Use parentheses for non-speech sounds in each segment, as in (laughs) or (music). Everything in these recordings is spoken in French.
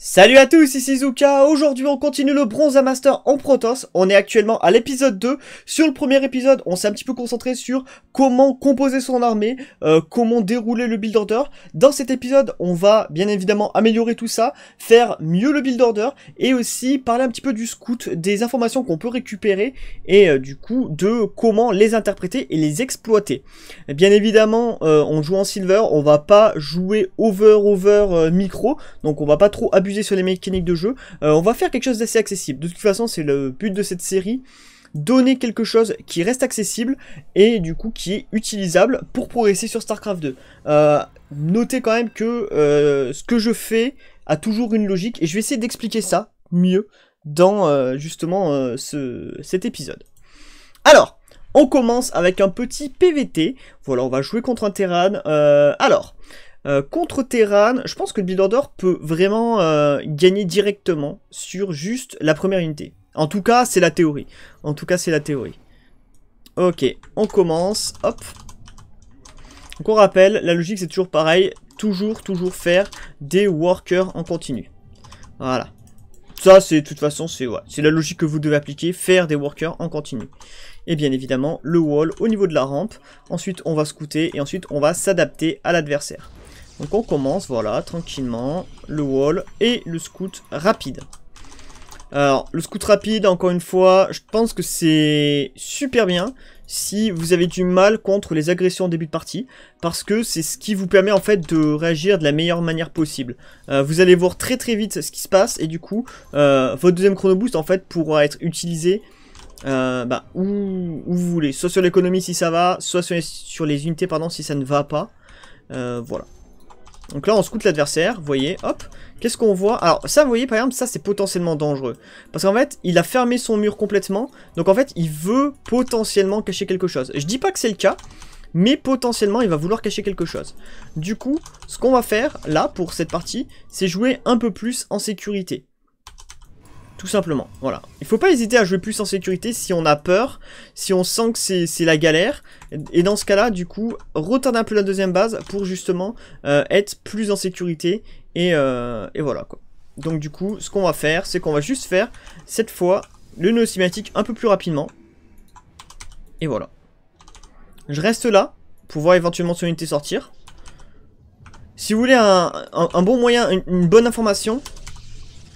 Salut à tous, ici Zuka, aujourd'hui on continue le bronze master en Protoss, on est actuellement à l'épisode 2, sur le premier épisode on s'est un petit peu concentré sur comment composer son armée, euh, comment dérouler le build order, dans cet épisode on va bien évidemment améliorer tout ça, faire mieux le build order, et aussi parler un petit peu du scout, des informations qu'on peut récupérer, et euh, du coup de comment les interpréter et les exploiter. Bien évidemment on euh, joue en silver, on va pas jouer over over micro, donc on va pas trop abuser sur les mécaniques de jeu. Euh, on va faire quelque chose d'assez accessible. De toute façon, c'est le but de cette série donner quelque chose qui reste accessible et du coup qui est utilisable pour progresser sur StarCraft 2. Euh, notez quand même que euh, ce que je fais a toujours une logique et je vais essayer d'expliquer ça mieux dans justement ce, cet épisode. Alors, on commence avec un petit PVT. Voilà, on va jouer contre un Terran. alors, euh, contre Terran, je pense que le Build peut vraiment euh, gagner directement sur juste la première unité. En tout cas, c'est la théorie. En tout cas, c'est la théorie. Ok, on commence. Hop. Donc on rappelle, la logique c'est toujours pareil. Toujours, toujours faire des workers en continu. Voilà. Ça, c'est de toute façon, c'est la logique que vous devez appliquer, faire des workers en continu. Et bien évidemment, le wall au niveau de la rampe. Ensuite, on va scouter et ensuite, on va s'adapter à l'adversaire. Donc on commence, voilà, tranquillement, le wall et le scout rapide. Alors, le scout rapide, encore une fois, je pense que c'est super bien si vous avez du mal contre les agressions en début de partie, parce que c'est ce qui vous permet en fait de réagir de la meilleure manière possible. Euh, vous allez voir très très vite ce qui se passe, et du coup, euh, votre deuxième chrono boost en fait pourra être utilisé euh, bah, où, vous voulez, soit sur l'économie si ça va, soit sur les, sur les, unités pardon si ça ne va pas. voilà. Donc là, on scoute l'adversaire, vous voyez, hop. Qu'est-ce qu'on voit Alors ça, vous voyez, par exemple, ça, c'est potentiellement dangereux. Parce qu'en fait, il a fermé son mur complètement. Donc en fait, il veut potentiellement cacher quelque chose. Je dis pas que c'est le cas, mais potentiellement, il va vouloir cacher quelque chose. Du coup, ce qu'on va faire, là, pour cette partie, c'est jouer un peu plus en sécurité. Tout simplement, voilà. Il faut pas hésiter à jouer plus en sécurité si on a peur, si on sent que c'est la galère. Et dans ce cas-là, du coup, retarder un peu la deuxième base pour justement euh, être plus en sécurité. Et, euh, et voilà, quoi. Donc du coup, ce qu'on va faire, c'est qu'on va juste faire, cette fois, le nœud cinématique un peu plus rapidement. Et voilà. Je reste là, pour voir éventuellement son unité sortir. Si vous voulez un, bon moyen, une bonne information,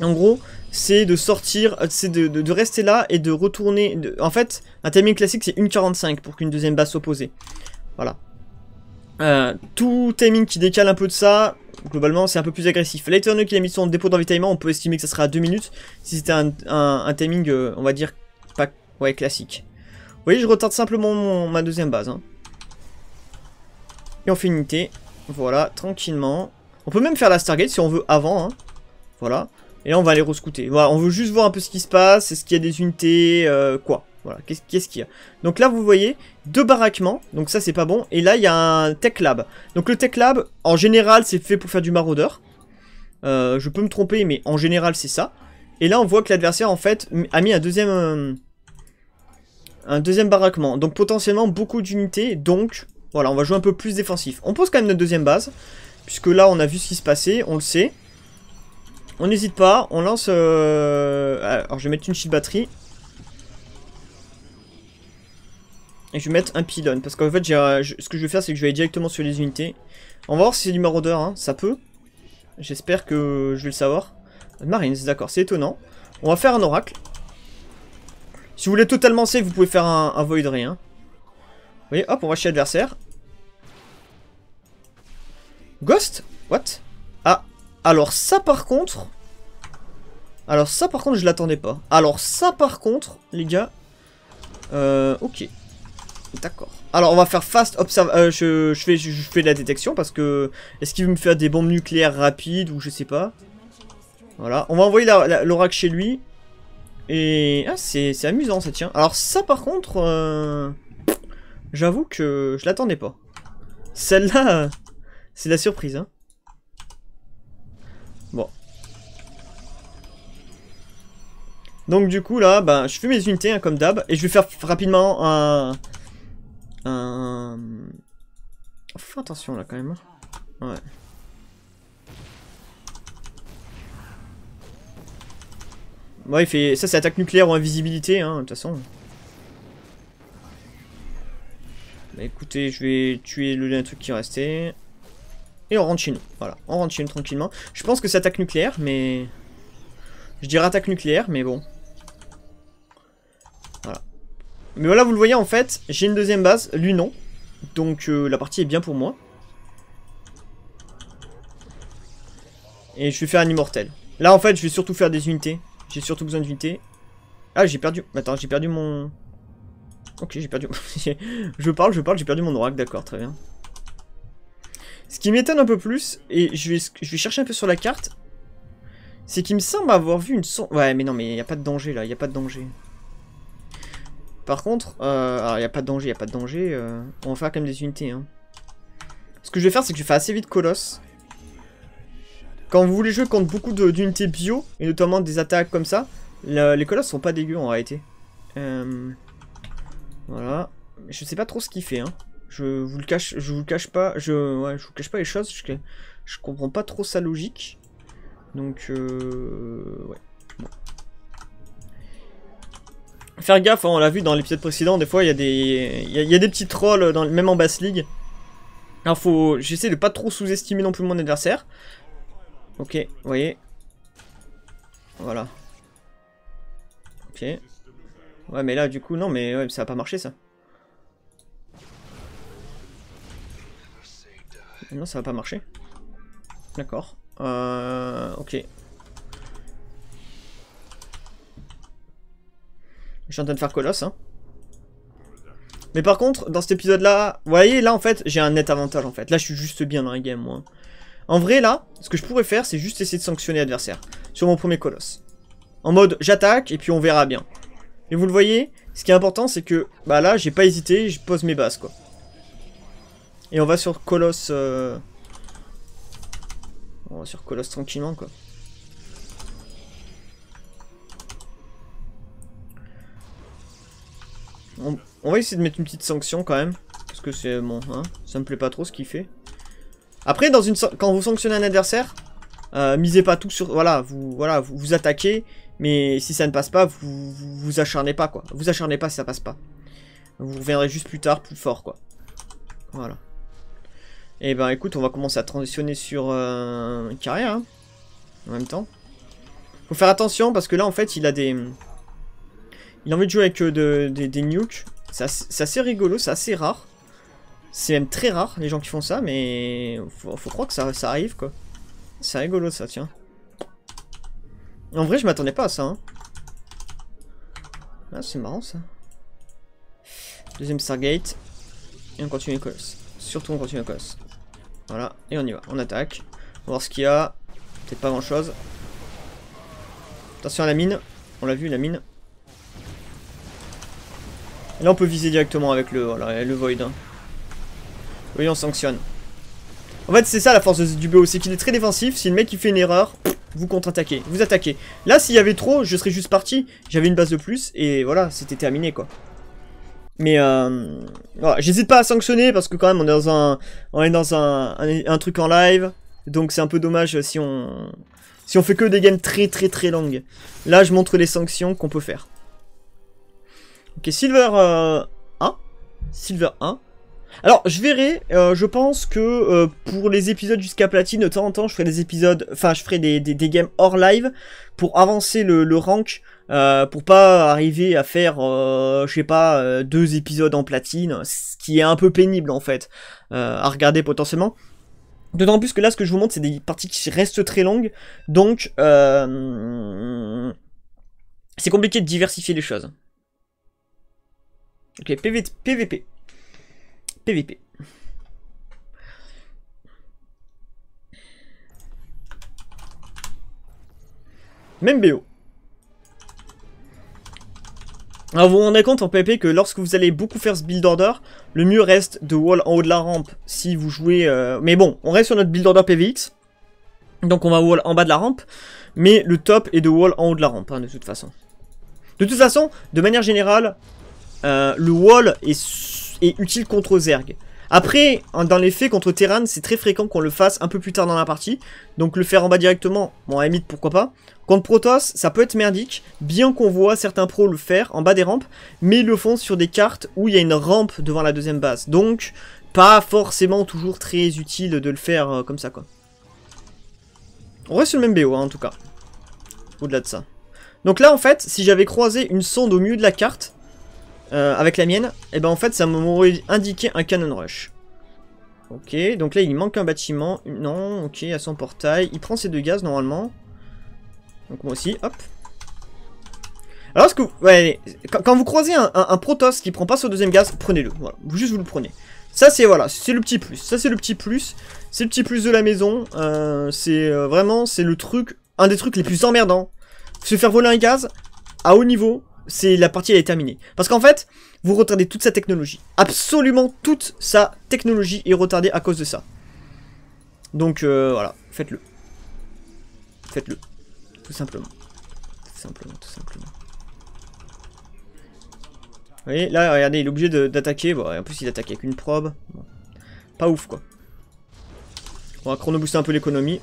en gros, c'est de sortir, c'est de, de, rester là et de retourner. En fait, un timing classique, c'est 1,45 pour qu'une deuxième soit s'oppose. Voilà. Euh, tout timing qui décale un peu de ça, globalement, c'est un peu plus agressif. L'Eternel qui a mis son dépôt d'envitaillement, on peut estimer que ça sera à 2 minutes. Si c'était un, timing, euh, on va dire, pas ouais, classique. Vous voyez, je retarde simplement ma deuxième base. Hein. Et on fait une unité. Voilà, tranquillement. On peut même faire la Stargate si on veut avant. Hein. Voilà. Et là, on va aller rescouter. Voilà, on veut juste voir un peu ce qui se passe. Est-ce qu'il y a des unités euh, Quoi Voilà, qu'est-ce qu'il y a Donc là, vous voyez, deux baraquements. Donc ça, c'est pas bon. Et là, il y a un tech lab. Donc le tech lab, en général, c'est fait pour faire du maraudeur. Euh, je peux me tromper, mais en général, c'est ça. Et là, on voit que l'adversaire, en fait, a mis un deuxième... Euh, un deuxième baraquement. Donc potentiellement beaucoup d'unités. Donc, voilà, on va jouer un peu plus défensif. On pose quand même notre deuxième base. Puisque là, on a vu ce qui se passait, on le sait. On n'hésite pas, on lance... Euh, ah, alors je vais mettre une shield batterie. Et je vais mettre un pylône, parce qu'en fait, ce que je vais faire, c'est que je vais aller directement sur les unités. On va voir si c'est du maraudeur, hein, ça peut. J'espère que je vais le savoir. Marines, d'accord, c'est étonnant. On va faire un oracle. Si vous voulez totalement safe, vous pouvez faire un, void rien. Hein. Vous voyez, hop, on va chez l'adversaire. Ghost What alors ça par contre... Alors ça par contre je l'attendais pas. Alors ça par contre, les gars... Euh, ok. D'accord. Alors on va faire fast observe... Euh, je, je, fais, je, la détection parce que... Est-ce qu'il veut me faire des bombes nucléaires rapides ou je sais pas Voilà. On va envoyer l'oracle chez lui. Et... Ah c'est amusant ça tient. Alors ça par contre... Euh, j'avoue que je l'attendais pas. Celle-là... Euh, c'est la surprise hein. Donc du coup là, ben, je fais mes unités hein, comme d'hab. Et je vais faire rapidement un... un... Fais attention là quand même. Hein. Ouais. Ouais, il fait... Ça, c'est attaque nucléaire ou invisibilité, hein, de toute façon. Bah écoutez, je vais tuer le dernier truc qui restait. Et on rentre chez nous. Voilà, on rentre chez nous tranquillement. Je pense que c'est attaque nucléaire, mais... Je dirais attaque nucléaire, mais bon. Voilà. Mais voilà, vous le voyez, en fait, j'ai une deuxième base, lui non. Donc euh, la partie est bien pour moi. Et je vais faire un immortel. Là, en fait, je vais surtout faire des unités. J'ai surtout besoin d'unités. Ah, j'ai perdu... Attends, j'ai perdu mon... Ok, j'ai perdu... (laughs) je parle, je parle, j'ai perdu mon oracle, d'accord, très bien. Ce qui m'étonne un peu plus, et je vais, chercher un peu sur la carte, c'est qu'il me semble avoir vu une... Ouais, mais non, mais il n'y a pas de danger, là, il n'y a pas de danger. Par contre, il euh, n'y a pas de danger, il n'y a pas de danger. Euh, on va faire quand même des unités. Hein. Ce que je vais faire, c'est que je vais faire assez vite Colosse. Quand vous voulez jouer contre beaucoup d'unités bio, et notamment des attaques comme ça, les Colosses sont pas dégueux en réalité. Euh, voilà. Je sais pas trop ce qu'il fait. Hein. Je vous le cache, je vous le cache pas. Je, vous cache pas les choses. Je, je comprends pas trop sa logique. Donc, ouais faire gaffe, hein, on l'a vu dans l'épisode précédent, des fois il y, a des, des petits trolls, dans, même en basse ligue. Alors faut, j'essaie de pas trop sous-estimer non plus mon adversaire. Ok, vous voyez. Voilà. Ok. Ouais mais là du coup, non mais ça va pas marcher, ça. Non ça va pas marcher. D'accord. Euh, ok. Je suis en train de faire colosse, hein. Mais par contre, dans cet épisode-là, vous voyez, là, en fait, j'ai un net avantage, en fait. Là, je suis juste bien dans la game, moi. En vrai, là, ce que je pourrais faire, c'est juste essayer de sanctionner l'adversaire. Sur mon premier colosse. En mode, j'attaque, et puis on verra bien. Et vous le voyez, ce qui est important, c'est que, bah là, j'ai pas hésité, je pose mes bases, quoi. Et on va sur colosse... Euh, on va sur colosse tranquillement, quoi. On, va essayer de mettre une petite sanction quand même. Parce que c'est bon, hein, ça me plaît pas trop ce qu'il fait. Après, dans une, quand vous sanctionnez un adversaire, euh, misez pas tout sur... Voilà, vous, voilà, vous, vous attaquez, mais si ça ne passe pas, vous, vous, acharnez pas, quoi. Vous acharnez pas si ça passe pas. Vous reviendrez juste plus tard, plus fort, quoi. Voilà. Et eh ben écoute, on va commencer à transitionner sur carrière, euh, hein, en même temps. Faut faire attention, parce que là, en fait, il a des... Il a envie de jouer avec euh, des nukes. C'est assez, rigolo, c'est assez rare. C'est même très rare les gens qui font ça, mais faut, croire que ça, arrive quoi. C'est rigolo ça, tiens. En vrai, je m'attendais pas à ça. Hein. Ah, c'est marrant ça. Deuxième Stargate. Et on continue colosses, Surtout on continue colosse. Voilà, et on y va. On attaque. On va voir ce qu'il y a. Peut-être pas grand chose. Attention à la mine. On l'a vu, la mine. Là, on peut viser directement avec le, voilà, le Void. Hein. Oui, on sanctionne. En fait, c'est ça la force du BO, c'est qu'il est très défensif. Si le mec il fait une erreur, vous contre-attaquez, vous attaquez. Là, s'il y avait trop, je serais juste parti. J'avais une base de plus et voilà, c'était terminé quoi. Mais euh, voilà, j'hésite pas à sanctionner parce que quand même on est dans un, on est dans truc en live, donc c'est un peu dommage si on, si on fait que des games très très très longues. Là, je montre les sanctions qu'on peut faire. Ok, Silver 1. Euh, Silver 1. Alors, je verrai, euh, je pense que euh, pour les épisodes jusqu'à platine, de temps en temps, je ferai des épisodes, enfin, je ferai des, games hors live pour avancer le, rank, pour pas arriver à faire, je sais pas, deux épisodes en platine, ce qui est un peu pénible, en fait, à regarder potentiellement. D'autant plus que là, ce que je vous montre, c'est des parties qui restent très longues, donc c'est compliqué de diversifier les choses. Ok, PV PVP. PVP. Même BO. Alors ah, vous vous rendez compte en PvP que lorsque vous allez beaucoup faire ce build order, le mieux reste de wall en haut de la rampe si vous jouez... Euh, mais bon, on reste sur notre build order PVX. Donc on va wall en bas de la rampe. Mais le top est de wall en haut de la rampe, hein, de toute façon. De toute façon, de manière générale, euh, le wall est, utile contre Zerg. Après, dans les faits, contre Terran, c'est très fréquent qu'on le fasse un peu plus tard dans la partie. Donc le faire en bas directement, bon, à limite, pourquoi pas. Contre Protoss, ça peut être merdique, bien qu'on voit certains pros le faire en bas des rampes, mais ils le font sur des cartes où il y a une rampe devant la deuxième base. Donc, pas forcément toujours très utile de le faire euh, comme ça, quoi. On reste sur le même BO, hein, en tout cas. Au-delà de ça. Donc là, en fait, si j'avais croisé une sonde au milieu de la carte, euh, avec la mienne, et eh ben en fait ça m'aurait indiqué un cannon rush. Ok, donc là il manque un bâtiment. Non, ok, à son portail. Il prend ses deux gaz normalement. Donc moi aussi, hop. Alors ce que quand, vous croisez un, Protoss qui prend pas son deuxième gaz, prenez-le. Voilà, vous juste vous le prenez. Ça c'est voilà, c'est le petit plus. Ça c'est le petit plus. C'est le petit plus de la maison. Euh, c'est euh, vraiment, c'est le truc, un des trucs les plus emmerdants. Se faire voler un gaz à haut niveau, c'est la partie elle est terminée. Parce qu'en fait, vous retardez toute sa technologie. Absolument toute sa technologie est retardée à cause de ça. Donc euh, voilà, faites-le. Faites-le. Tout simplement. Tout simplement, tout simplement. Vous voyez, là, regardez, il est obligé d'attaquer. en plus, il attaque avec une probe. Pas ouf, quoi. On va chrono-booster un peu l'économie.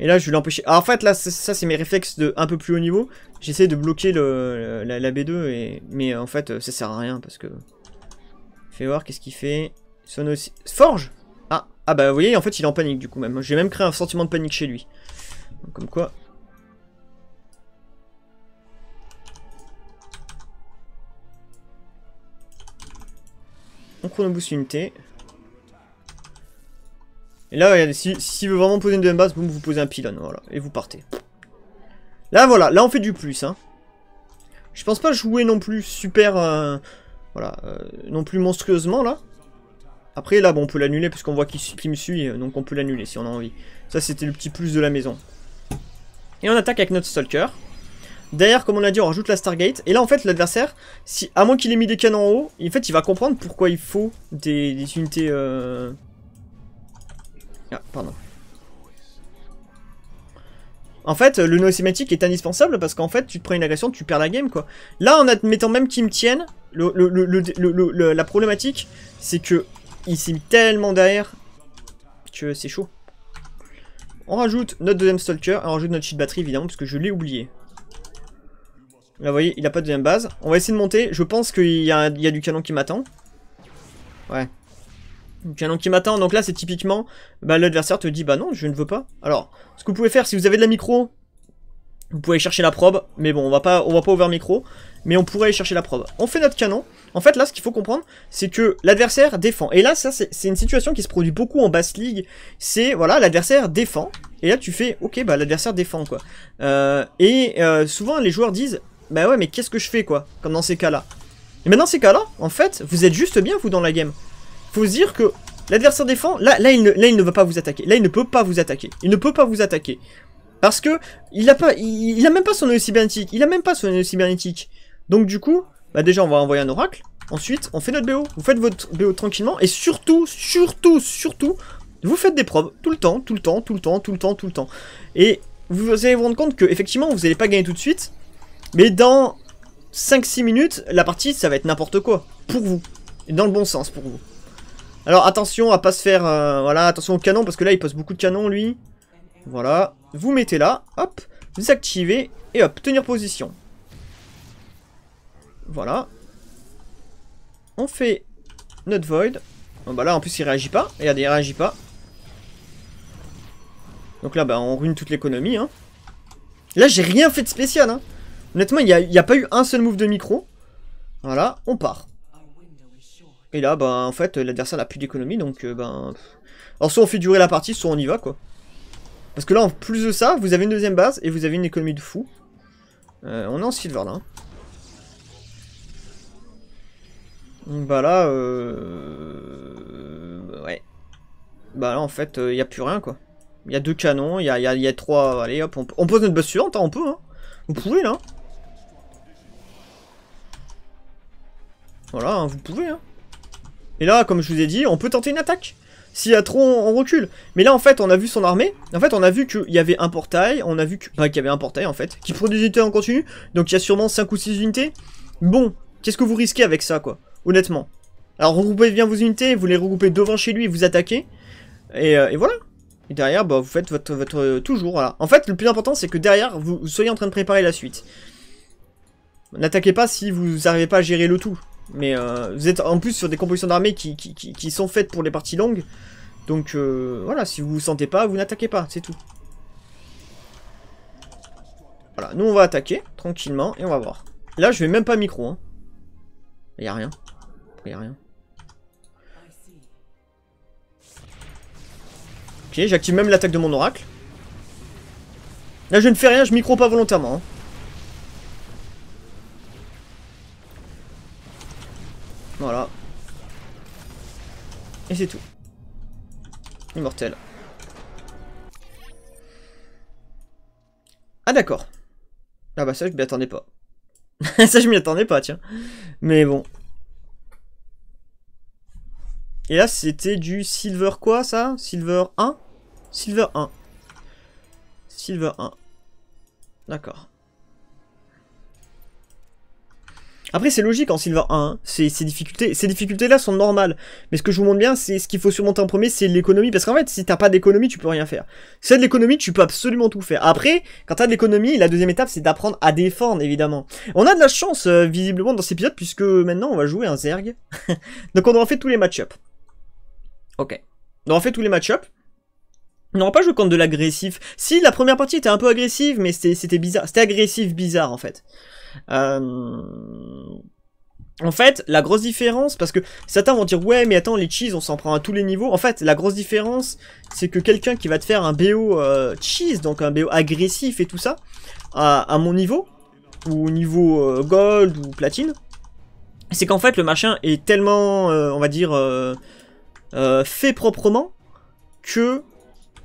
Et là, je vais l'empêcher. Ah, en fait, là, ça, c'est mes réflexes de un peu plus haut niveau. J'essaie de bloquer le, la, B2, et, mais en fait, ça sert à rien parce que. Fais voir qu'est-ce qu'il fait. aussi... Forge ah. ah, bah vous voyez, en fait, il est en panique du coup même. J'ai même créé un sentiment de panique chez lui. comme quoi. On une unité. Et là, s'il si, si veut vraiment poser une deuxième base, vous posez un pylône, voilà, et vous partez. Là, voilà, là on fait du plus. Hein. Je pense pas jouer non plus super... Euh, voilà, euh, non plus monstrueusement, là. Après, là, bon, on peut l'annuler parce qu'on voit qu'il me suit, euh, donc on peut l'annuler si on a envie. Ça, c'était le petit plus de la maison. Et on attaque avec notre Stalker. Derrière, comme on a dit, on rajoute la Stargate. Et là, en fait, l'adversaire, si, à moins qu'il ait mis des canons en haut, en fait, il va comprendre pourquoi il faut des, unités... Ah, pardon. En fait, le no cinématique est indispensable parce qu'en fait, tu te prends une agression, tu perds la game, quoi. Là, en admettant même qu'il me tienne, le, la problématique, c'est que il mis tellement derrière que c'est chaud. On rajoute notre deuxième stalker, on rajoute notre cheat batterie, évidemment, parce que je l'ai oublié. Là, vous voyez, il a pas de deuxième base. On va essayer de monter. Je pense qu'il y, a du canon qui m'attend. Ouais, canon qui m'attend Donc là, c'est typiquement, bah, l'adversaire te dit, bah non, je ne veux pas. Alors, ce que vous pouvez faire, si vous avez de la micro, vous pouvez aller chercher la probe. Mais bon, on va pas, on va pas ouvrir micro. Mais on pourrait aller chercher la probe. On fait notre canon. En fait, là, ce qu'il faut comprendre, c'est que l'adversaire défend. Et là, ça, c'est une situation qui se produit beaucoup en basse ligue. C'est, voilà, l'adversaire défend. Et là, tu fais, ok, bah l'adversaire défend, quoi. Euh, et euh, souvent, les joueurs disent, bah ouais, mais qu'est-ce que je fais, quoi Comme dans ces cas-là. Et ben, dans ces cas-là, en fait, vous êtes juste bien, vous, dans la game faut dire que l'adversaire défend, là, là, il ne, là, il ne va pas vous attaquer. Là, il ne peut pas vous attaquer. Il ne peut pas vous attaquer. Parce que il n'a pas, il, même pas son œil cybernétique. Il a même pas son cybernétique. Donc du coup, bah déjà on va envoyer un oracle. Ensuite, on fait notre BO. Vous faites votre BO tranquillement et surtout, surtout, surtout, vous faites des probes tout le temps, tout le temps, tout le temps, tout le temps, tout le temps. Et vous allez vous rendre compte que effectivement, vous n'allez pas gagner tout de suite, mais dans 5-6 minutes, la partie ça va être n'importe quoi pour vous, et dans le bon sens pour vous. Alors attention à pas se faire... Euh, voilà, attention au canon, parce que là il passe beaucoup de canons lui. Voilà, vous mettez là, hop, vous activez, et hop, tenir position. Voilà. On fait notre void. bah là en plus il réagit pas, regardez, il réagit pas. Donc là bah on ruine toute l'économie. Hein. Là j'ai rien fait de spécial. Hein. Honnêtement il n'y a, a, pas eu un seul move de micro. Voilà, on part. Et là, ben, en fait, l'adversaire n'a plus d'économie, donc, euh, ben... Alors, soit on fait durer la partie, soit on y va, quoi. Parce que là, en plus de ça, vous avez une deuxième base, et vous avez une économie de fou. Euh, on est en silver, là. bah là, euh... Ouais. Bah là, en fait, il euh, n'y a plus rien, quoi. Il y a deux canons, il y a, trois... Allez, hop, on, pose notre base suivante, hein, on peut, hein. Vous pouvez, là. Voilà, hein, vous pouvez, hein. Et là, comme je vous ai dit, on peut tenter une attaque. S'il y a trop, on recule. Mais là, en fait, on a vu son armée. En fait, on a vu qu'il y avait un portail. On a vu qu'il y avait un portail, en fait, qui produit des unités en continu. Donc, il y a sûrement 5 ou 6 unités. Bon, qu'est-ce que vous risquez avec ça, quoi Honnêtement. Alors, regroupez bien vos unités. Vous les regroupez devant chez lui vous attaquez. Euh, et, voilà. Et derrière, bah, vous faites votre, euh, toujours. En fait, le plus important, c'est que derrière, vous, vous soyez en train de préparer la suite. N'attaquez pas si vous n'arrivez pas à gérer le tout. Mais euh, vous êtes en plus sur des compositions d'armée qui, qui, sont faites pour les parties longues. Donc euh, voilà, si vous vous sentez pas, vous n'attaquez pas, c'est tout. Voilà, nous on va attaquer tranquillement et on va voir. Là, je vais même pas micro. Il hein. y a rien. Il a rien. Ok, j'active même l'attaque de mon oracle. Là, je ne fais rien, je micro pas volontairement. Hein. Voilà. Et c'est tout. Immortel. Ah d'accord. Ah bah ça je m'y attendais pas. (laughs) ça je m'y attendais pas tiens. Mais bon. Et là c'était du silver quoi ça Silver 1 Silver 1. Silver 1. D'accord. Après, c'est logique en Sylvain hein. 1, ces, difficultés, ces difficultés-là sont normales. Mais ce que je vous montre bien, c'est ce qu'il faut surmonter en premier, c'est l'économie. Parce qu'en fait, si t'as pas d'économie, tu peux rien faire. Si t'as de l'économie, tu peux absolument tout faire. Après, quand t'as de l'économie, la deuxième étape, c'est d'apprendre à défendre, évidemment. On a de la chance, euh, visiblement, dans cet épisode, puisque maintenant, on va jouer un Zerg. (laughs) Donc, on aura fait tous les match-up. Ok. On aura fait tous les match-up. On aura pas joué contre de l'agressif. Si, la première partie était un peu agressive, mais c'était bizarre. C'était agressif bizarre, en fait. Euh, en fait, la grosse différence, parce que certains vont dire ouais mais attends les cheese on s'en prend à tous les niveaux. En fait, la grosse différence, c'est que quelqu'un qui va te faire un BO euh, cheese, donc un BO agressif et tout ça, à, mon niveau, ou au niveau euh, gold ou platine, c'est qu'en fait le machin est tellement, on va dire, fait proprement que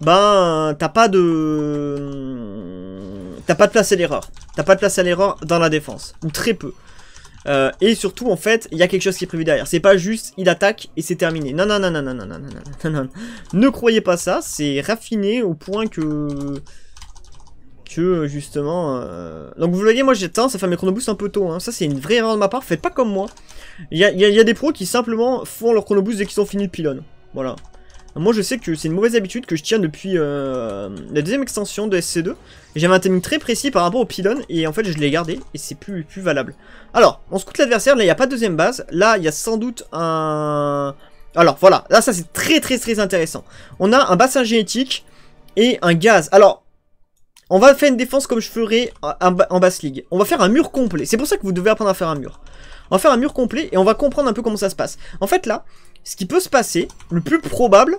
ben t'as pas de T'as pas de place à l'erreur. T'as pas de place à l'erreur dans la défense. Ou très peu. Euh, et surtout, en fait, il y a quelque chose qui est prévu derrière. C'est pas juste, il attaque et c'est terminé. Non, non, non, non, non, non, non, non, non, Ne croyez pas ça, c'est raffiné au point que... Que, justement... Euh, donc, vous voyez, moi, j'ai tendance à faire mes chronobus un peu tôt. Hein. Ça, c'est une vraie erreur de ma part. Faites pas comme moi. Il y a, des pros qui, simplement, font leur chronobus dès qu'ils sont finis de pylône. Voilà. Moi, je sais que c'est une mauvaise habitude que je tiens depuis euh, la deuxième extension de SC2. J'avais un timing très précis par rapport au pylône et en fait je l'ai gardé et c'est plus, plus valable. Alors, on scoute l'adversaire, là il n'y a pas de deuxième base, là il y a sans doute un... Alors voilà, là ça c'est très très très intéressant. On a un bassin génétique et un gaz. Alors, on va faire une défense comme je ferai en basse league. On va faire un mur complet, c'est pour ça que vous devez apprendre à faire un mur. On va faire un mur complet et on va comprendre un peu comment ça se passe. En fait là, ce qui peut se passer, le plus probable,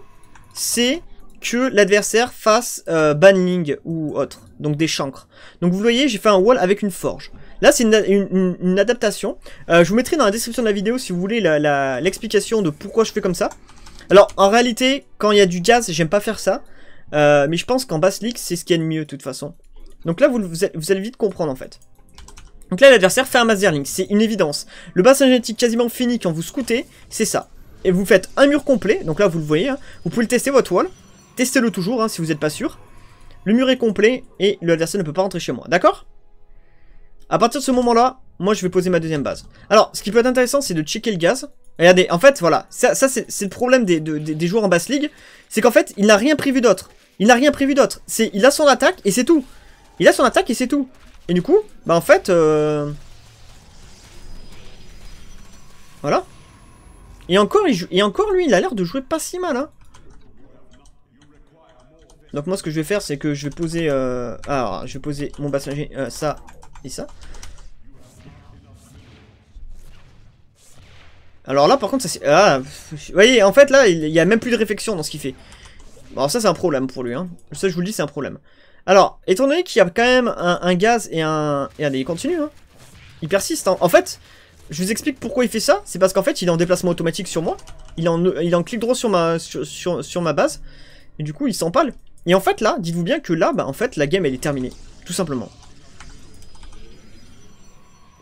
c'est que l'adversaire fasse euh, banning ou autre, donc des chancres. Donc vous voyez, j'ai fait un wall avec une forge. Là, c'est une, adaptation. Euh, je vous mettrai dans la description de la vidéo, si vous voulez, l'explication de pourquoi je fais comme ça. Alors, en réalité, quand il y a du gaz, j'aime pas faire ça. Euh, mais je pense qu'en basse league, c'est ce qu'il y a de mieux, de toute façon. Donc là, vous, allez vite comprendre, en fait. Donc là, l'adversaire fait un masterling, c'est une évidence. Le bassin génétique quasiment fini quand vous scoutez, c'est ça. Et vous faites un mur complet, donc là, vous le voyez. Hein. Vous pouvez le tester, votre wall. Testez-le toujours hein, si vous n'êtes pas sûr. Le mur est complet et l'adversaire ne peut pas rentrer chez moi, d'accord À partir de ce moment-là, moi je vais poser ma deuxième base. Alors, ce qui peut être intéressant, c'est de checker le gaz. Regardez, en fait, voilà, ça, c'est le problème des, joueurs en basse ligue, c'est qu'en fait, il n'a rien prévu d'autre. Il n'a rien prévu d'autre. Il a son attaque et c'est tout. Il a son attaque et c'est tout. Et du coup, bah en fait... Euh, voilà. Et encore, il et encore lui, il a l'air de jouer pas si mal, hein. Donc moi ce que je vais faire c'est que je vais poser euh, alors je vais poser mon bassin euh, ça et ça. Alors là par contre ça c'est ah, vous voyez en fait là il y a même plus de réflexion dans ce qu'il fait. Alors ça c'est un problème pour lui hein. Ça je vous le dis c'est un problème. Alors étant donné qu'il y a quand même un, gaz et un et il continue hein, Il persiste hein. en fait je vous explique pourquoi il fait ça. C'est parce qu'en fait, il est en déplacement automatique sur moi. Il est en, il en clic droit sur ma, sur, sur, sur ma base. Et du coup, il s'empale. Et en fait là, dites-vous bien que là, bah, en fait, la game elle est terminée. Tout simplement.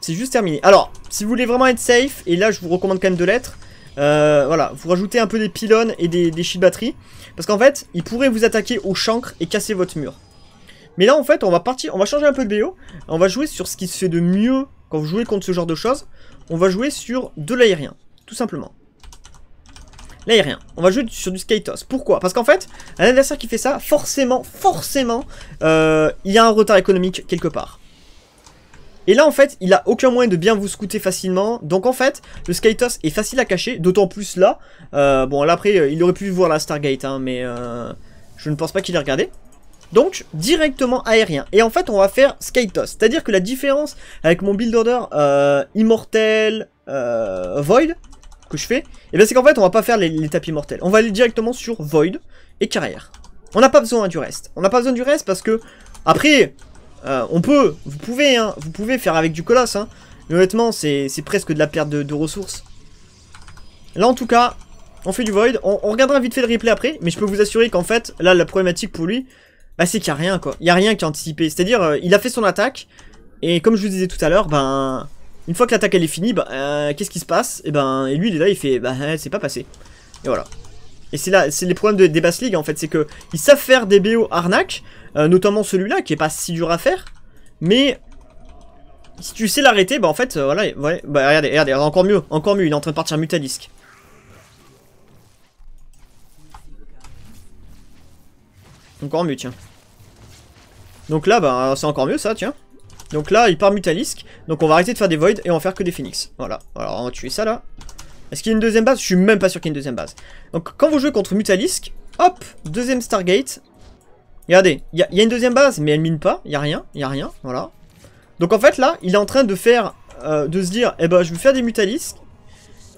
C'est juste terminé. Alors, si vous voulez vraiment être safe, et là je vous recommande quand même de l'être, euh, voilà, vous rajoutez un peu des pylônes et des, des de batterie. Parce qu'en fait, ils pourraient vous attaquer au chancre et casser votre mur. Mais là en fait, on va partir, on va changer un peu de BO. On va jouer sur ce qui se fait de mieux quand vous jouez contre ce genre de choses. On va jouer sur de l'aérien, tout simplement. Là, rien. On va jouer sur du Skytos, Pourquoi Parce qu'en fait, un adversaire qui fait ça, forcément, forcément, euh, il y a un retard économique quelque part. Et là, en fait, il a aucun moyen de bien vous scouter facilement. Donc, en fait, le Skytos est facile à cacher. D'autant plus là. Euh, bon, là, après, euh, il aurait pu voir la Stargate, hein, mais je ne pense pas qu'il ait regardé. Donc, directement aérien. Et en fait, on va faire Skytos, C'est-à-dire que la différence avec mon build order Immortel Void, que je fais, et eh bien c'est qu'en fait on va pas faire les, tapis mortels. On va aller directement sur Void et Carrière. On n'a pas besoin du reste. On n'a pas besoin du reste parce que après euh, on peut, vous pouvez, hein, vous pouvez faire avec du colosse. Hein. mais honnêtement c'est presque de la perte de, ressources. Là en tout cas on fait du Void. On, regardera vite fait le replay après, mais je peux vous assurer qu'en fait là la problématique pour lui, bah c'est qu'il n'y a rien quoi. Il n'y a rien qui est anticipé. C'est-à-dire euh, il a fait son attaque et comme je vous disais tout à l'heure, ben une fois que l'attaque elle est finie, bah, euh, qu'est-ce qui se passe Et eh ben, et lui il est là, il fait, bah, c'est pas passé. Et voilà. Et c'est là, c'est les problèmes de, des bass league en fait, c'est que ils savent faire des BO arnaques, euh, notamment celui-là qui est pas si dur à faire, mais si tu sais l'arrêter, bah en fait, euh, voilà, ouais, bah regardez, regardez, encore mieux, encore mieux, il est en train de partir mutalisque. Encore mieux, tiens. Donc là, bah c'est encore mieux ça, tiens. Donc là, il part Mutalisk Donc on va arrêter de faire des Voids et on va faire que des Phoenix. Voilà. Alors on va tuer ça là. Est-ce qu'il y a une deuxième base Je suis même pas sûr qu'il y ait une deuxième base. Donc quand vous jouez contre Mutalisk hop, deuxième Stargate. Regardez, il y, a une deuxième base, mais elle mine pas. Il y a rien, il y a rien, voilà. Donc en fait là, il est en train de faire, euh, de se dire, eh ben je vais faire des Mutalisk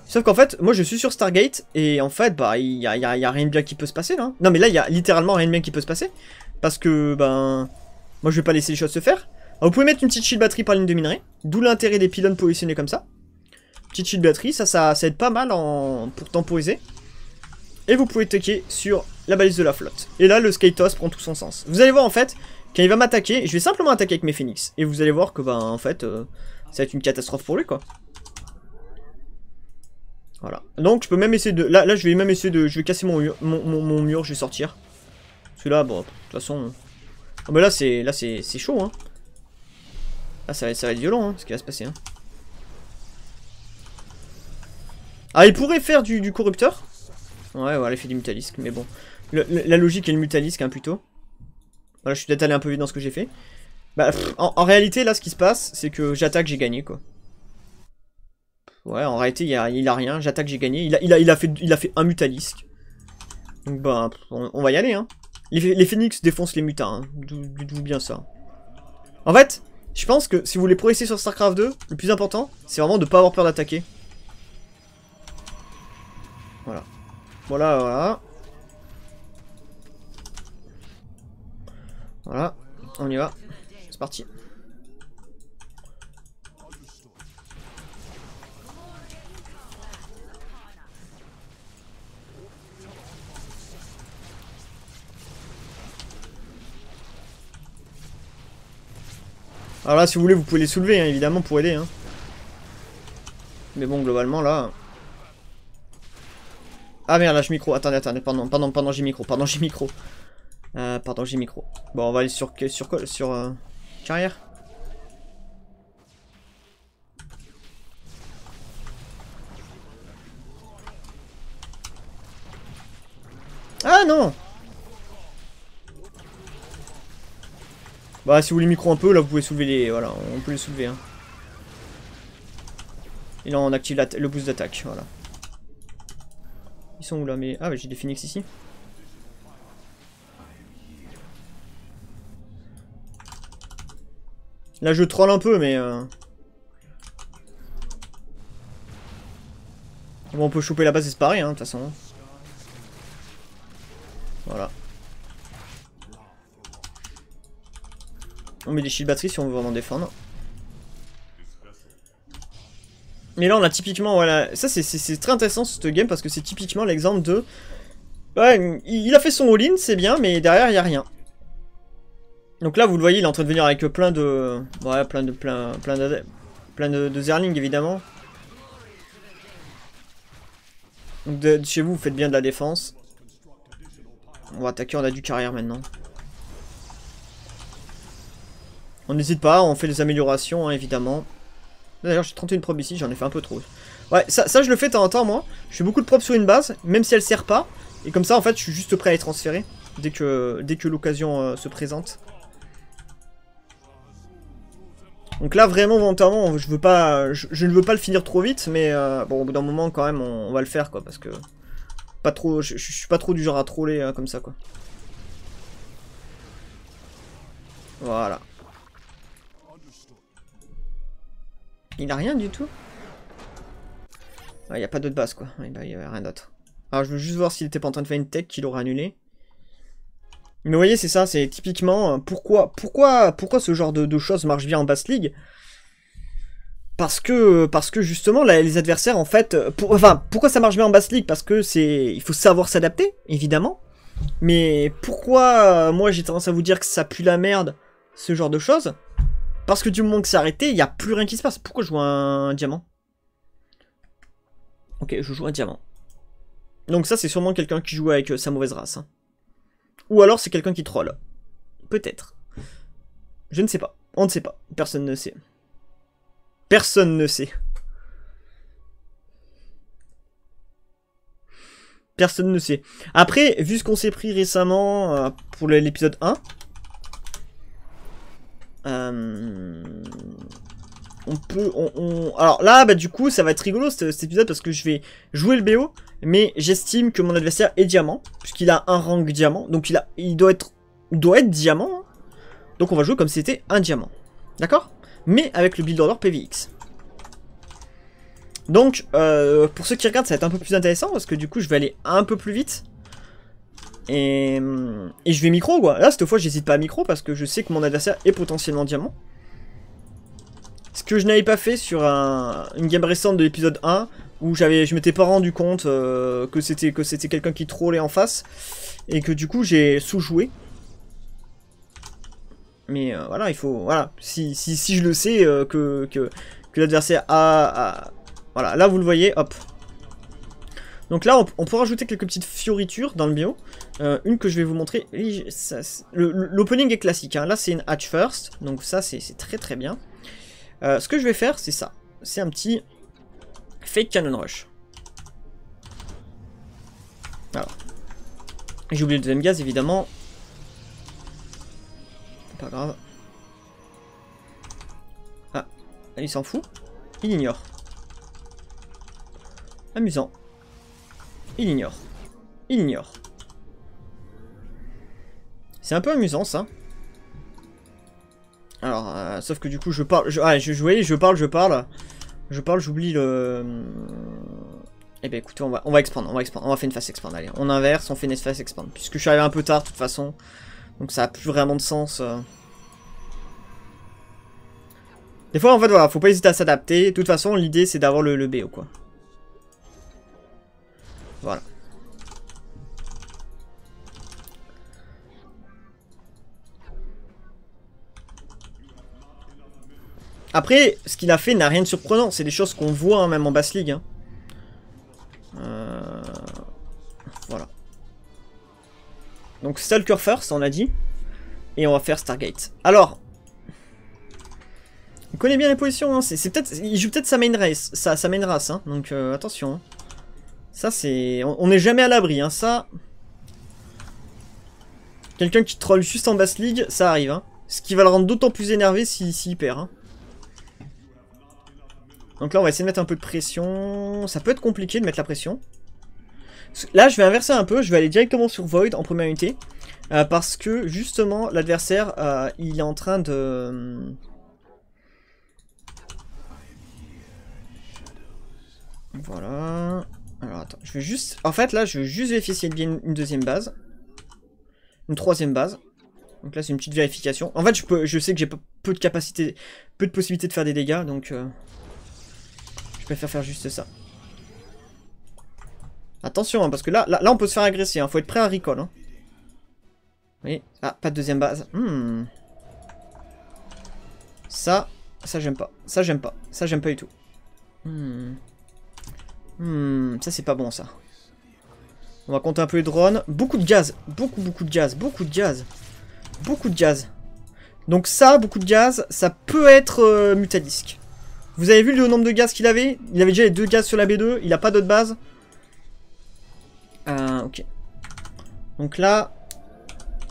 Sauf qu'en fait, moi je suis sur Stargate et en fait, bah, il y a, rien de bien qui peut se passer là. Non mais là, il y a littéralement rien de bien qui peut se passer. Parce que, ben, moi je vais pas laisser les choses se faire. Alors, vous pouvez mettre une petite shield batterie par ligne de minerai, d'où l'intérêt des pylônes positionnés comme ça. Petite shield batterie, ça, ça, aide pas mal en... pour temporiser. Et vous pouvez toquer sur la balise de la flotte. Et là, le Skatos prend tout son sens. Vous allez voir, en fait, quand il va m'attaquer, je vais simplement attaquer avec mes phoenix. Et vous allez voir que, bah, en fait, euh, ça va être une catastrophe pour lui, quoi. Voilà. Donc, je peux même essayer de... Là, là je vais même essayer de... Je vais casser mon, mur, mon, mur je vais sortir. Celui là, bon, de toute façon... Ah, bah là, c'est là c'est chaud, hein. Ah, ça va, être violent, hein, ce qui va se passer. Hein. Ah, il pourrait faire du, corrupteur Ouais, ouais il fait du mutalisque, mais bon. la logique est le mutalisque, hein, plutôt. Voilà, je suis peut-être allé un peu vite dans ce que j'ai fait. Bah, en, réalité, là, ce qui se passe, c'est que j'attaque, j'ai gagné, quoi. Ouais, en réalité, il a, rien. J'attaque, j'ai gagné. Il a, fait, un mutalisque. Donc, bah, on, va y aller, hein. Les, les phoenix défoncent les mutins, hein. d'où bien ça. En fait, je pense que si vous voulez progresser sur StarCraft 2, le plus important, c'est vraiment de ne pas avoir peur d'attaquer. Voilà. Voilà, voilà. Voilà, on y va. C'est parti. Alors là, si vous voulez, vous pouvez les soulever, hein, évidemment, pour aider. Hein. Mais bon, globalement, là... Ah merde, là, je micro. Attendez, attendez, pendant pardon, pardon, j'ai micro, pardon, j'ai micro. Euh, pardon, j'ai micro. Bon, on va aller sur... Sur quoi Sur... Euh, carrière Ah non Bah si vous les micro un peu, là vous pouvez soulever les... Voilà, on peut les soulever. Hein. Et là on active le boost d'attaque, voilà. Ils sont où là Mais... Ah j'ai des phoenix ici. Là je troll un peu mais... Euh. Bon on peut choper la base et se pareil hein, de toute façon. Voilà. On met des shields batteries si on veut vraiment défendre. Mais là, on a typiquement, voilà, ça c'est très intéressant ce game parce que c'est typiquement l'exemple de... Ouais, il a fait son all-in, c'est bien, mais derrière, il n'y a rien. Donc là, vous le voyez, il est en train de venir avec plein de... Ouais, plein de... plein, plein de... plein de, de Zerling, évidemment. Donc chez vous, vous faites bien de la défense. On va attaquer, on a du carrière maintenant. On n'hésite pas, on fait des améliorations, hein, évidemment. D'ailleurs, j'ai 31 probes ici, j'en ai fait un peu trop. Ouais, ça, je le fais de temps en temps, moi. Je fais beaucoup de probes sur une base, même si elle sert pas. Et comme ça, en fait, je suis juste prêt à les transférer dès que, l'occasion euh, se présente. Donc là, vraiment, volontairement, je, veux pas, je, ne veux pas le finir trop vite, mais euh, bon, au bout d'un moment, quand même, on, va le faire, quoi, parce que pas trop, je, suis pas trop du genre à troller hein, comme ça, quoi. Voilà. Il a rien du tout. Il n'y a pas d'autre base, quoi. Il n'y avait rien d'autre. Alors, je veux juste voir s'il était pas en train de faire une tech qu'il aurait annulé Mais vous voyez, c'est ça, c'est typiquement euh, pourquoi, pourquoi, pourquoi ce genre de, choses marche bien en basse ligue. Parce que, parce que justement, là, les adversaires, en fait, euh, enfin, pourquoi ça marche bien en basse ligue Parce que c'est, il faut savoir s'adapter, évidemment. Mais pourquoi, euh, moi, j'ai tendance à vous dire que ça pue la merde, ce genre de choses parce que du moment que c'est arrêté, il n'y a plus rien qui se passe. Pourquoi je joue un diamant Ok, je joue un diamant. Donc ça, c'est sûrement quelqu'un qui joue avec euh, sa mauvaise race. Hein. Ou alors c'est quelqu'un qui troll. Peut-être. Je ne sais pas. On ne sait pas. Personne ne sait. Personne ne sait. Personne ne sait. Après, vu ce qu'on s'est pris récemment euh, pour l'épisode 1, euh, on peut... Alors là, bah, du coup, ça va être rigolo cet, épisode parce que je vais jouer le BO, mais j'estime que mon adversaire est diamant, puisqu'il a un rang diamant, donc il, a, il doit, être, doit être diamant. Hein. Donc on va jouer comme si c'était un diamant. D'accord Mais avec le build order PVX. Donc, euh, pour ceux qui regardent, ça va être un peu plus intéressant, parce que du coup, je vais aller un peu plus vite. Hum, et, je vais micro, quoi. Là, cette fois, j'hésite pas à micro parce que je sais que mon adversaire est potentiellement diamant. Ce que je n'avais pas fait sur une game récente de l'épisode 1, où j'avais, je m'étais pas rendu compte euh, que c'était que c'était quelqu'un qui trollait en face, et que du coup, j'ai sous-joué. Mais euh, voilà, il faut... Voilà, si, si, si je le sais, euh, que, l'adversaire a... Voilà, là, vous le voyez, hop, donc là, on, peut rajouter quelques petites fioritures dans le bio. Euh, une que je vais vous montrer. L'opening est classique. Hein. Là, c'est une hatch first. Donc ça, c'est très très bien. Euh, ce que je vais faire, c'est ça. C'est un petit fake cannon rush. J'ai oublié le deuxième gaz, évidemment. Pas grave. Ah, il s'en fout. Il ignore. Amusant. Il ignore. Il ignore. C'est un peu amusant ça. Alors, euh, sauf que du coup je parle, je, ah, je, je parle, je parle, je parle, j'oublie le... Euh, eh bien écoutez, on va, on va on va on va faire une face expand, allez, on inverse, on fait une face expand, puisque je suis arrivé un peu tard de toute façon, donc ça a plus vraiment de sens. Euh. Des fois en fait voilà, faut pas hésiter à s'adapter, de toute façon l'idée c'est d'avoir le, le BO quoi. Voilà. Après, ce qu'il a fait n'a rien de surprenant. C'est des choses qu'on voit hein, même en basse ligue. Hein. Euh, voilà. Donc Stalker first, on a dit. Et on va faire Stargate. Alors. Il connaît bien les positions. Hein. C'est, peut-être, il joue peut-être sa main race. main race. Donc euh, attention. Ça, c'est... On n'est jamais à l'abri, hein, ça... Quelqu'un qui troll juste en basse ligue, ça arrive, hein. Ce qui va le rendre d'autant plus énervé s'il perd, hein. Donc là, on va essayer de mettre un peu de pression. Ça peut être compliqué de mettre la pression. Là, je vais inverser un peu. Je vais aller directement sur Void en première unité. Euh, parce que, justement, l'adversaire, euh, il est en train de... Voilà. Alors attends, je veux juste... En fait là, je veux juste vérifier s'il y a bien une deuxième base. Une troisième base. Donc là, c'est une petite vérification. En fait, je, peux, je sais que j'ai peu de capacité, peu de possibilités de faire des dégâts, donc... Euh, je préfère faire juste ça. Attention, hein, parce que là, là, on peut se faire agresser. Il hein. Faut être prêt à recall. Hein. Oui. Ah, pas de deuxième base. Hmm. Ça, ça j'aime pas. Ça j'aime pas. Ça j'aime pas du tout. Hmm. Hmm, ça c'est pas bon ça. On va compter un peu les drones. Beaucoup de gaz, beaucoup beaucoup de gaz, beaucoup de gaz. Beaucoup de gaz. Donc ça, beaucoup de gaz, ça peut être euh, Vous avez vu le nombre de gaz qu'il avait Il avait déjà les deux gaz sur la B2, il a pas d'autre base. Euh, ok. Donc là,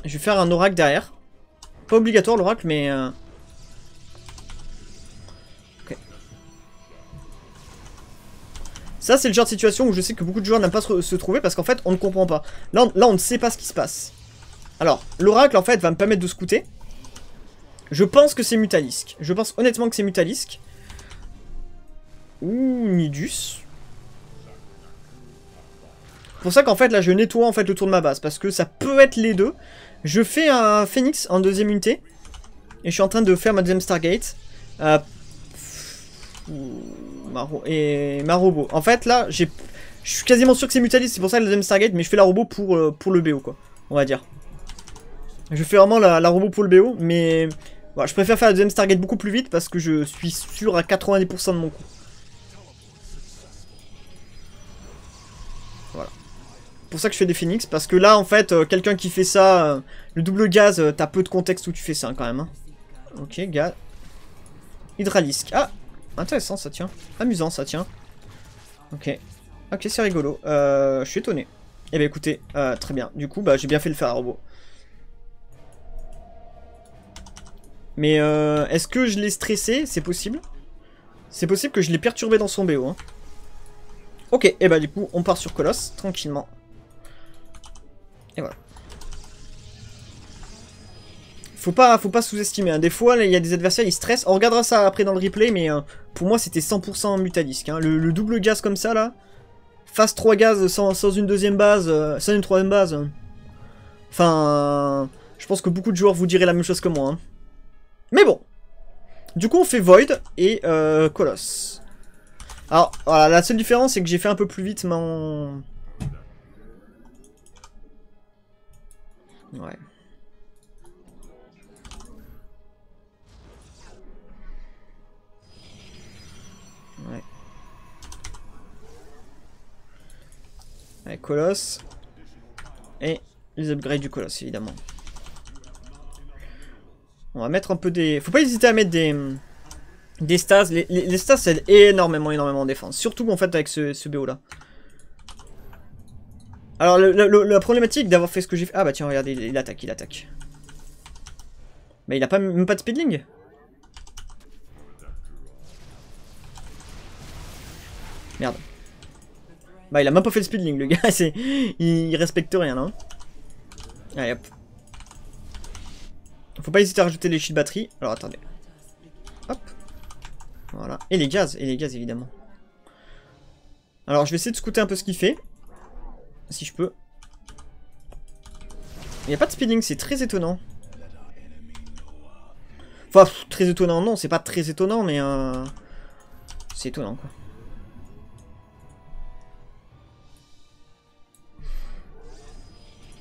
je vais faire un oracle derrière. Pas obligatoire l'oracle, mais... Euh, Ça, c'est le genre de situation où je sais que beaucoup de joueurs n'aiment pas se trouver parce qu'en fait, on ne comprend pas. Là on, là, on ne sait pas ce qui se passe. Alors, l'oracle, en fait, va me permettre de scouter. Je pense que c'est Mutalisque. Je pense honnêtement que c'est Mutalisque. Ou Nidus. pour ça qu'en fait, là, je nettoie en fait le tour de ma base. Parce que ça peut être les deux. Je fais un Phoenix en deuxième unité. Et je suis en train de faire ma deuxième Stargate. Euh, et ma robot En fait, là, je suis quasiment sûr que c'est Mutalis, c'est pour ça que le deuxième Stargate, mais je fais la robot pour, euh, pour le BO, quoi. On va dire. Je fais vraiment la, robot pour le BO, mais voilà, je préfère faire la deuxième Stargate beaucoup plus vite parce que je suis sûr à 90% de mon coup. Voilà. Pour ça que je fais des Phoenix, parce que là, en fait, euh, quelqu'un qui fait ça, euh, le double gaz, t'as peu de contexte où tu fais ça, hein, quand même. Hein. Ok, gaz. Hydralisque. Ah Intéressant ça tient. Amusant ça tient. Ok. Ok c'est rigolo. Euh, je suis étonné. Eh bien écoutez, euh, très bien. Du coup bah j'ai bien fait le faire à robot. Mais euh, est-ce que je l'ai stressé C'est possible C'est possible que je l'ai perturbé dans son BO. Hein. Ok, et eh bah ben, du coup on part sur Colosse, tranquillement. Et voilà. Faut pas, faut pas sous-estimer. Hein. Des fois, il y a des adversaires, ils stressent. On regardera ça après dans le replay, mais pour moi, c'était 100% mutalisque. Hein. Le, double gaz comme ça, là, face 3 gaz sans, une deuxième base, euh, sans une troisième base. Hein. Enfin, je pense que beaucoup de joueurs vous diraient la même chose que moi. Hein. Mais bon. Du coup, on fait Void et euh, Colosse. Alors, voilà, la seule différence, c'est que j'ai fait un peu plus vite mon... Ouais. Colosse. Et les upgrades du Colosse, évidemment. On va mettre un peu des... Faut pas hésiter à mettre des... Des stats. Les, stas aident énormément, énormément en défense. Surtout, en fait, avec ce, ce BO-là. Alors, la problématique d'avoir fait ce que j'ai fait... Ah bah tiens, regardez, il, attaque, il attaque. Mais il a pas, même pas de speedling Merde. Bah il a même pas fait le speedling le gars, (laughs) il respecte rien hein. Allez hop. Faut pas hésiter à rajouter les chiffres batteries. Alors attendez. Hop. Voilà. Et les gaz, et les gaz évidemment. Alors je vais essayer de scouter un peu ce qu'il fait. Si je peux. Il n'y a pas de speedling, c'est très étonnant. Enfin, très étonnant, non, c'est pas très étonnant, mais... Euh, c'est étonnant, quoi.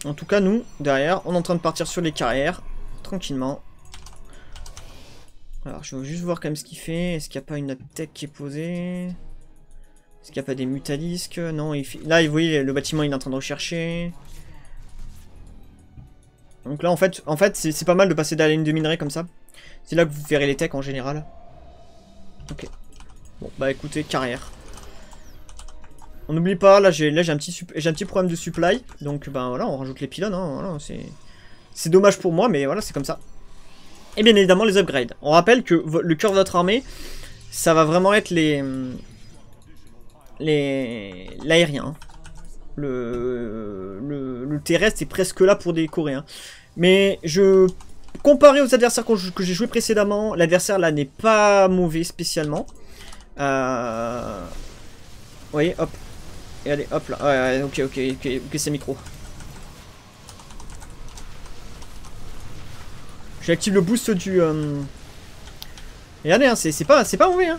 En tout cas, nous, derrière, on est en train de partir sur les carrières, tranquillement. Alors, je veux juste voir quand même ce qu'il fait. Est-ce qu'il n'y a pas une tech qui est posée Est-ce qu'il n'y a pas des mutalisques Non, il fait... là, vous voyez, le bâtiment, il est en train de rechercher. Donc là, en fait, en fait c'est pas mal de passer dans la ligne de minerai comme ça. C'est là que vous verrez les techs en général. Ok. Bon, bah écoutez, carrière. On n'oublie pas, là j'ai un, petit un problème de supply. Donc ben voilà, on rajoute les pylônes. Hein, c'est dommage pour moi, mais voilà, c'est comme ça. Et bien évidemment les upgrades. On rappelle que le cœur de votre armée, ça va vraiment être les... les L'aérien. Hein. Le, le, terrestre est presque là pour des Coréens. Hein. Mais je... Comparé aux adversaires que j'ai joué précédemment, l'adversaire là n'est pas mauvais spécialement. Euh... Vous hop, et allez, hop là. Ah, ouais, ok, ok, ok, ok, c'est micro. J'active le boost du... Euh, Et allez, hein, c'est pas, pas mauvais. Hein.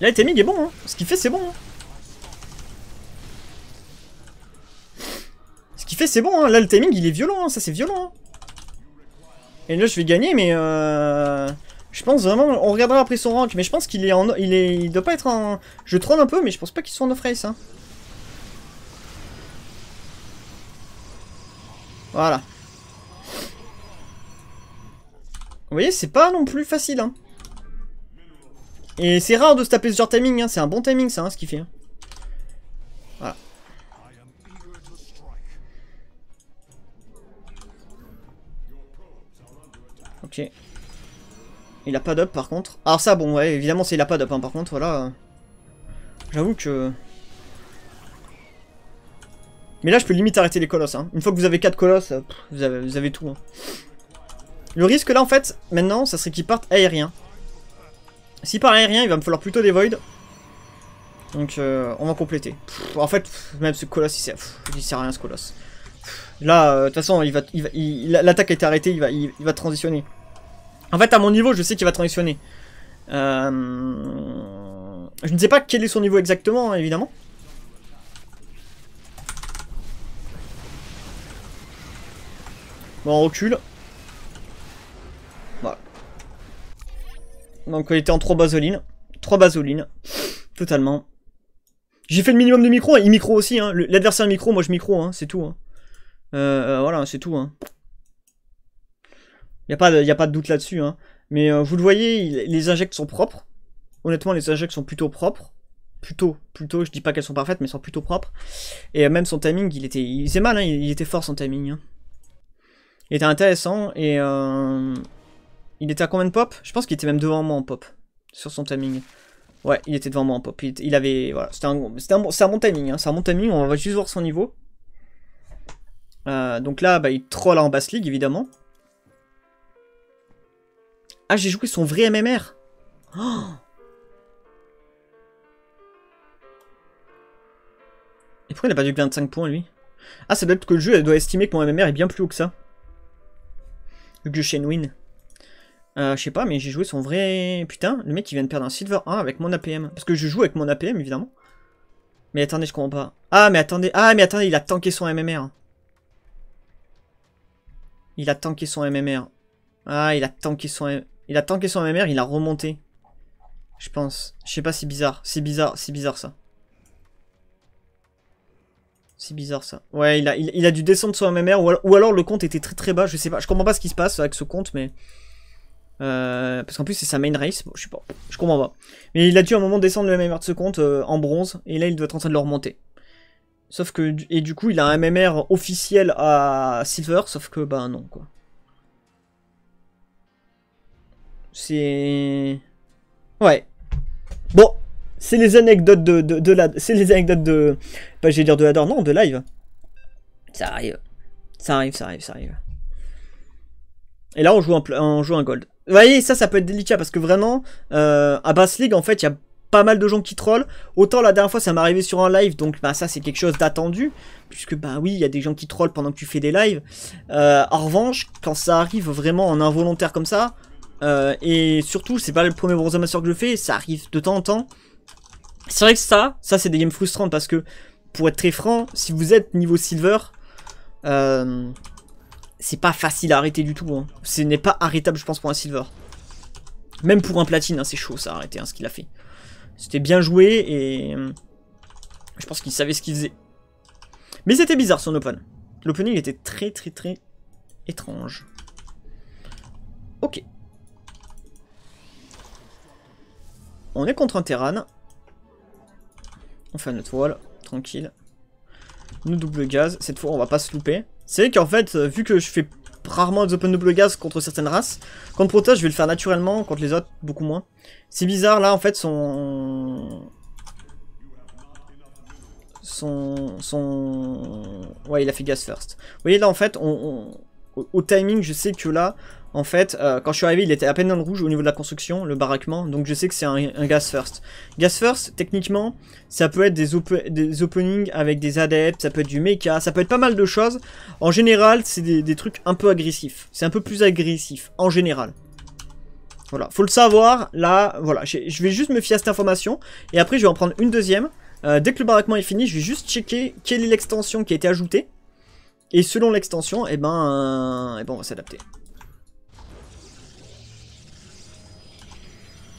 Là, le timing est bon. Hein. Ce qu'il fait, c'est bon. Hein. Ce qu'il fait, c'est bon. Hein. Là, le timing, il est violent. Hein. Ça, c'est violent. Et là, je vais gagner, mais... Euh... Je pense vraiment, on regardera après son rank, mais je pense qu'il est en... Il, est, il doit pas être en... Je trône un peu, mais je pense pas qu'il soit en off-race. Hein. Voilà. Vous voyez, c'est pas non plus facile. Hein. Et c'est rare de se taper ce genre de timing, hein. c'est un bon timing ça, hein, ce qu'il fait. Hein. Voilà. Ok. Il a pas d'up par contre. Alors ça, bon, ouais, évidemment, c'est il a pas d'up, hein, par contre, voilà. J'avoue que... Mais là, je peux limite arrêter les colosses. Hein. Une fois que vous avez 4 colosses, euh, vous, avez, tout. Hein. Le risque là, en fait, maintenant, ça serait qu'ils partent aérien. S'il part aérien, il va me falloir plutôt des voids. Donc, euh, on va compléter. en fait, même ce colosse, il sert, à rien, ce colosse. Là, euh, de toute façon, l'attaque il va, il a été arrêtée, il va, il va transitionner. En fait, à mon niveau, je sais qu'il va transitionner. Euh, je ne sais pas quel est son niveau exactement, évidemment. Bon, on recule. Voilà. Donc, il était en 3 basolines. 3 basolines. Totalement. J'ai fait le minimum de micro, il micro aussi. Hein. L'adversaire micro, moi je micro, hein. c'est tout. Hein. Euh, euh, voilà, c'est tout. Il n'y a, pas de, doute là-dessus. Hein. Mais euh, vous le voyez, les injects sont propres. Honnêtement, les injects sont plutôt propres. Plutôt, plutôt, je dis pas qu'elles sont parfaites, mais sont plutôt propres. Et euh, même son timing, il était, il faisait mal, hein, il, était fort son timing. Hein. Il était intéressant et euh, il était à combien de pop Je pense qu'il était même devant moi en pop sur son timing. Ouais, il était devant moi en pop. Il, avait, voilà, c'était un, un, un, timing, hein. c'est un bon timing. On va juste voir son niveau. donc là, bah, il troll en basse ligue évidemment. Ah, j'ai joué son vrai MMR oh Et pourquoi il a eu que 25 points, lui Ah, ça doit être que le jeu elle doit estimer que mon MMR est bien plus haut que ça. Vu que je win. je sais pas, mais j'ai joué son vrai... Putain, le mec, il vient de perdre un silver 1 avec mon APM. Parce que je joue avec mon APM, évidemment. Mais attendez, je comprends pas. Ah, mais attendez. Ah, mais attendez, il a tanké son MMR. Il a tanké son MMR. Ah, il a tanké son... Il a tanké son MMR, il a remonté. Je pense. Je sais pas, c'est bizarre. C'est bizarre, c'est bizarre ça. C'est bizarre ça. Ouais, il a, il, a dû descendre son MMR ou alors, le compte était très très bas. Je sais pas. Je comprends pas ce qui se passe avec ce compte, mais. Euh, parce qu'en plus c'est sa main race, bon, je sais pas, je comprends pas. Mais il a dû à un moment descendre le MMR de ce compte euh, en bronze, et là il doit être en train de le remonter. Sauf que, et du coup il a un MMR officiel à silver, sauf que bah non quoi. C'est... Ouais. Bon, c'est les anecdotes de, de, la... C'est les anecdotes de... Pas bah, j'ai dire de la non, de live. Ça arrive. Ça arrive, ça arrive, ça arrive. Et là, on joue un, on joue un gold. Vous voyez, ça, ça peut être délicat parce que vraiment, euh, à Bass League, en fait, il y a pas mal de gens qui trollent. Autant la dernière fois, ça m'est arrivé sur un live, donc bah, ça, c'est quelque chose d'attendu. Puisque, bah oui, il y a des gens qui trollent pendant que tu fais des lives. Euh, en revanche, quand ça arrive vraiment en involontaire comme ça, euh, et surtout, c'est pas le premier bronze master que je fais, ça arrive de temps en temps. C'est vrai que ça, ça c'est des games frustrantes parce que, pour être très franc, si vous êtes niveau silver, euh, c'est pas facile à arrêter du tout. Hein. Ce n'est pas arrêtable, je pense, pour un silver. Même pour un platine, hein, c'est chaud ça à arrêter, hein, ce qu'il a fait. C'était bien joué et... Euh, je pense qu'il savait ce qu'il faisait. Mais c'était bizarre son open. L'opening était très très très étrange. Ok. on est contre un Terran. On fait notre wall. tranquille. Nous double gaz, cette fois on va pas se louper. C'est qu'en fait, euh, vu que je fais rarement des open double gaz contre certaines races, contre Protoss je vais le faire naturellement, contre les autres beaucoup moins. C'est bizarre, là en fait son... Son... Son... Ouais, il a fait gaz first. Vous voyez là en fait, on... au timing, je sais que là, en fait, euh, quand je suis arrivé, il était à peine dans le rouge au niveau de la construction, le baraquement, donc je sais que c'est un, gas first. Gas first, techniquement, ça peut être des, openings avec des adeptes, ça peut être du mecha, ça peut être pas mal de choses. En général, c'est des, trucs un peu agressifs. C'est un peu plus agressif, en général. Voilà, faut le savoir, là, voilà, je vais juste me fier à cette information, et après je vais en prendre une deuxième. Euh, dès que le baraquement est fini, je vais juste checker quelle est l'extension qui a été ajoutée, et selon l'extension, eh ben, euh, eh ben on va s'adapter.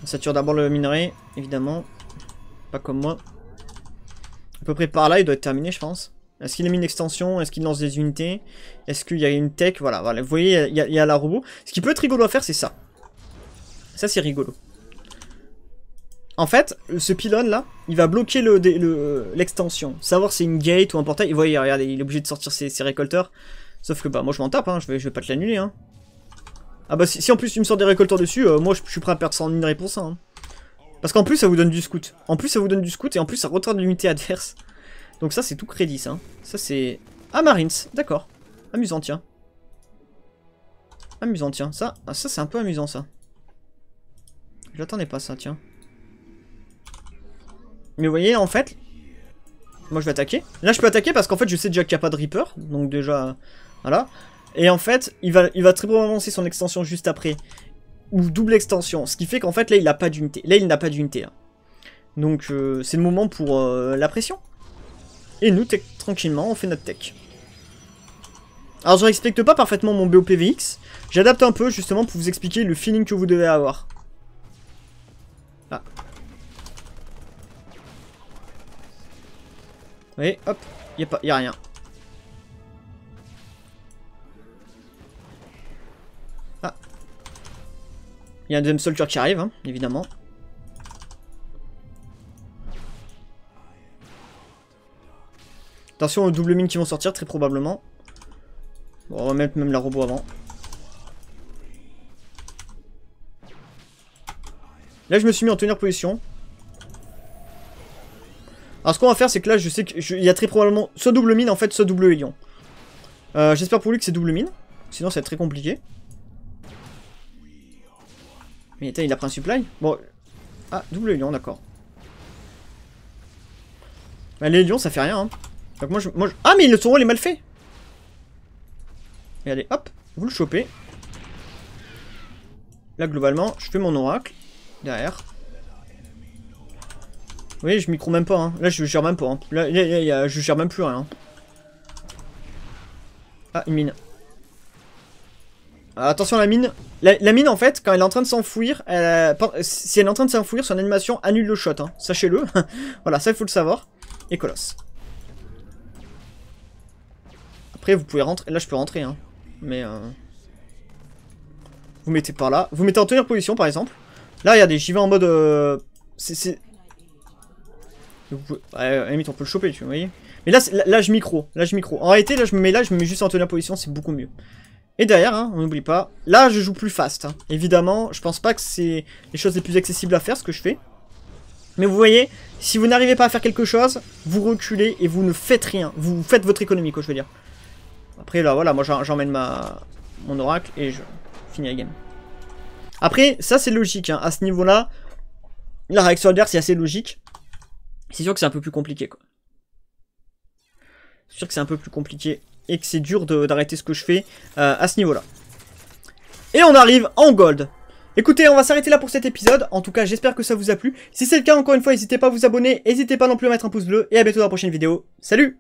Ça sature d'abord le minerai, évidemment. Pas comme moi. À peu près par là, il doit être terminé, je pense. Est-ce qu'il a mis une extension Est-ce qu'il lance des unités Est-ce qu'il y a une tech voilà, voilà, vous voyez, il y, a, la robot. Ce qui peut être rigolo à faire, c'est ça. Ça, c'est rigolo. En fait, ce pylône là, il va bloquer l'extension. Savoir si c'est une gate ou un portail. Vous voyez, regardez, il est obligé de sortir ses, récolteurs. Sauf que bah moi je m'en tape, hein. je, vais, je vais pas te l'annuler. Hein. Ah bah si, en plus tu me sors des récolteurs dessus, euh, moi je, suis prêt à perdre sans une réponse. Hein. Parce qu'en plus ça vous donne du scout. En plus ça vous donne du scout et en plus ça retarde l'unité adverse. Donc ça c'est tout crédit ça. Hein. Ça c'est... Ah Marines, d'accord. Amusant tiens. Amusant tiens. Ça, ah, ça c'est un peu amusant ça. J'attendais pas ça tiens. Mais vous voyez en fait... Moi je vais attaquer. Là je peux attaquer parce qu'en fait je sais déjà qu'il n'y a pas de Reaper. Donc déjà... Voilà. Et en fait, il va, il va très probablement lancer son extension juste après. Ou double extension. Ce qui fait qu'en fait, là, il n'a pas d'unité. Là, il n'a pas d'unité. Hein. Donc, euh, c'est le moment pour euh, la pression. Et nous, tranquillement, on fait notre tech. Alors, je respecte pas parfaitement mon BOPVX. J'adapte un peu, justement, pour vous expliquer le feeling que vous devez avoir. Ah. Vous voyez, hop, il n'y a, a rien. Il y a un deuxième soldier qui arrive, hein, évidemment. Attention aux double mines qui vont sortir, très probablement. Bon, on va mettre même la robot avant. Là, je me suis mis en tenir position. Alors, ce qu'on va faire, c'est que là, je sais qu'il y a très probablement soit double mine, en fait, soit double ayant. Euh, j'espère pour lui que c'est double mine. Sinon, ça va être très compliqué. Mais attends, il a pris un supply Bon. Ah, double lion, d'accord. Bah, les lions, ça fait rien. Hein. Donc moi, je, moi Ah, mais le taureau, il est mal fait Regardez, hop, vous le chopez. Là, globalement, je fais mon oracle. Derrière. Vous voyez, je micro même pas. Hein. Là, je gère même pas. Hein. Là, je gère même plus rien. Hein. Ah, une mine. Euh, attention à la mine. La, mine, en fait, quand elle est en train de s'enfouir, euh, euh, si elle est en train de s'enfouir, son animation annule le shot. Hein. Sachez-le. (laughs) voilà, ça, il faut le savoir. Et Colosse. Après, vous pouvez rentrer. Là, je peux rentrer. Hein. Mais... Vous mettez par là. Vous mettez en tenir position, par exemple. Là, regardez, j'y vais en mode... Euh... C'est... on peut le choper, tu vois, Mais là, là, là, je micro. Là, je micro. En réalité, là, je me mets là, je me mets juste en tenir position, c'est beaucoup mieux. Et derrière, hein, on n'oublie pas, là je joue plus fast. Hein. Évidemment, je pense pas que c'est les choses les plus accessibles à faire, ce que je fais. Mais vous voyez, si vous n'arrivez pas à faire quelque chose, vous reculez et vous ne faites rien. Vous faites votre économie, quoi, je veux dire. Après, là, voilà, moi j'emmène ma mon oracle et je finis la game. Après, ça c'est logique, hein. à ce niveau-là, la réaction Solder, c'est assez logique. C'est sûr que c'est un peu plus compliqué, quoi. C'est sûr que c'est un peu plus compliqué et que c'est dur d'arrêter ce que je fais euh, à ce niveau-là. Et on arrive en gold. Écoutez, on va s'arrêter là pour cet épisode. En tout cas, j'espère que ça vous a plu. Si c'est le cas, encore une fois, n'hésitez pas à vous abonner, n'hésitez pas non plus à mettre un pouce bleu, et à bientôt dans la prochaine vidéo. Salut